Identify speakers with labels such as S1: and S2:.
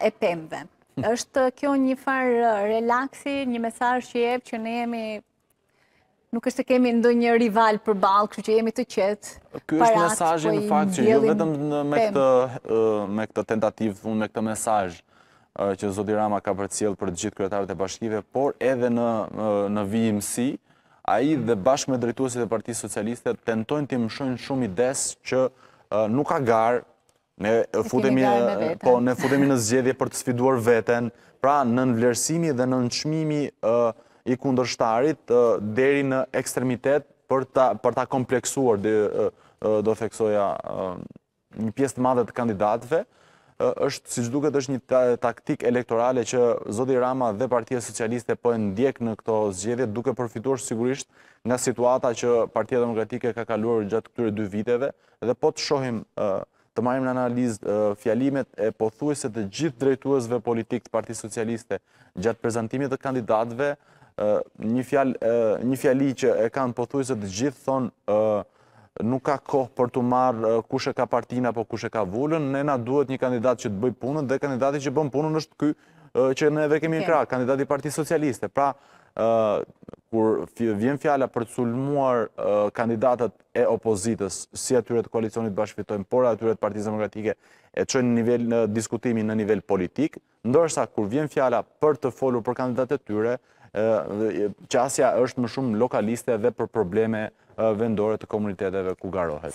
S1: e pembe. Êshtë hm. kjo një farë uh, relaxi, një mesaj që jebë që ne jemi nuk është të kemi ndo një rival për balë, kështë që jemi të qetë, Kjo është po mesajë në fakt që ju vetëm uh,
S2: me këtë tentativë, unë me këtë mesajë uh, që Zodi Rama ka për cilë për gjithë kretarët e bashkive, por edhe në VMC, a i dhe bashkë me drejtuasit e Parti Socialiste tentojnë të imëshojnë shumë i desë që nuk ka garë Po, ne futemi në zgjedhje për të sfiduar veten, pra në nënvlerësimi dhe në nënqmimi i kundërshtarit deri në ekstremitet për ta kompleksuar, do theksoja, një pjesë të madhe të kandidatve, është, si duket, është një taktik elektorale që Zodi Rama dhe Partia Socialiste po e ndjek në këto zgjedhje duke përfituar sigurisht nga situata që Partia Demokratike ka kaluar gjatë këture dy viteve dhe po të shohim të marim në analizë fjalimet e pothuese të gjithë drejtuesve politik të Parti Socialiste gjatë prezentimit të kandidatve, një fjali që e kanë pothuese të gjithë thonë nuk ka kohë për të marë kushe ka partina po kushe ka vullën, ne na duhet një kandidat që të bëj punën dhe kandidati që bëm punën është kë që ne dhe kemi në kratë, kandidati Parti Socialiste. Pra, kur vjen fjala për të sulmuar kandidatët e opozitës, si atyre të koalicionit bashkëfitojnë, por atyre të partizë demokratike e qënë nivel në diskutimi në nivel politik, ndërsa kur vjen fjala për të folur për kandidatët tyre, qasja është më shumë lokaliste dhe për probleme vendore të komuniteteve ku garohet.